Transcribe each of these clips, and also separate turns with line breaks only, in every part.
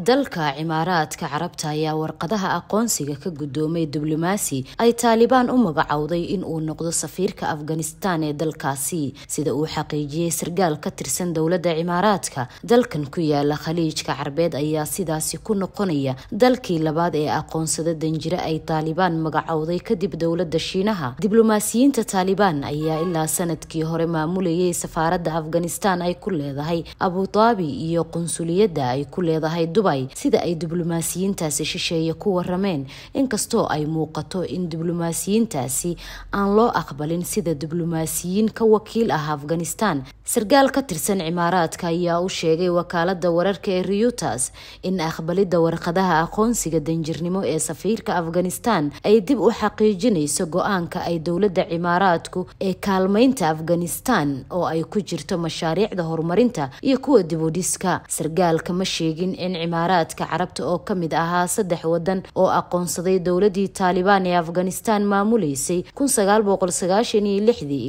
dalka cimaaraadka carabta ayaa warqadaha aqoonsiga ka guddoomay diblomaasi ay taalibaan u magacowday in uu noqdo safiirka afghanistan ee dalkaasi sida uu xaqiijiyey sargaal ka tirsan dowladda cimaaraadka dalkan ku yaala khaliijka carbeed ayaa sidaasi ku noqonaya dalkii labaad ee aqoonsada danjire ay taalibaan magacowday kadib dowladda shiinaha diblomaasiyiinta taalibaan ayaa ilaa sanadkii hore maamulayay safaaradda afghanistan ay ku leedahay abudaabi iyo qunsuliyadda ay ku leedahay Dubai sida ay diblomaasiyiintaasi shisheeye ku warameen inkastoo ay muuqato in diblomaasiyiintaasi aan loo aqbalin sida diblomaasiyiin ka wakiil ah Afghanistan sargaal ka tirsan cimaaraadka ayaa u sheegay wakaalada wararka ee reutas in aqbalidda warqadaha aqoonsiga danjirnimo ee safiirka afghanistan ay dib u xaqiijinayso go-aanka ay dowladda cimaaraadku ee kaalmaynta afghanistan oo ay ku jirto mashaariicda horumarinta iyo kuwa dibudhiska sarkaalka ma sheegin in cimaaraadka carabta oo ka mid ahaa saddex wadan oo aqoonsaday dowladii taalibaan ee afghanistan maamuleysay ilaa iyo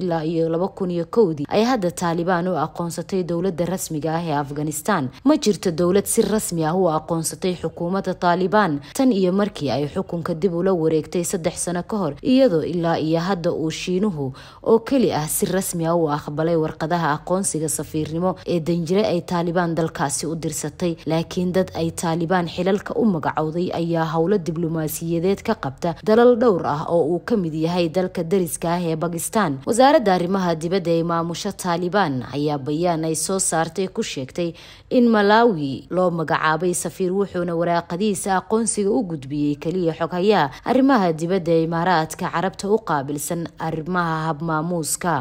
laba labakuniyokowdii ay hadda taaliban taliibaan oo aqoonsatay dowladda rasmiga ah ee afghanistan ma jirto dowlad si rasmi ah u aqoonsatay xukuumadda taalibaan tan iyo markii ay xukunka dib ula wareegtay saddex sano ka hor iyadoo ilaa iyo hadda uu shiinuhu oo keli ah si rasmi ah u aqbalay warqadaha aqoonsiga safiirnimo ee danjire ay taalibaan dalkaasi u dirsatay laakiin dad ay taalibaan xilalka u magacowday ayaa howlo diblomaasiyadeed ka qabta dalal dhowr ah oo uu ka mid yahay dalka dariska ah ee bakistan wasaaradda arrimaha dibadda ee maamusho taalibaan suudaan ayaa bayaan ay soo saartay ku sheegtay in malawi loo magacaabay safiir wuxuuna waraaqadihiisa aqoonsiga u gudbiyey keliya xoghayaha arrimaha dibadda ee imaaraadka carabta u qaabilsan arrimaha habmaamuuska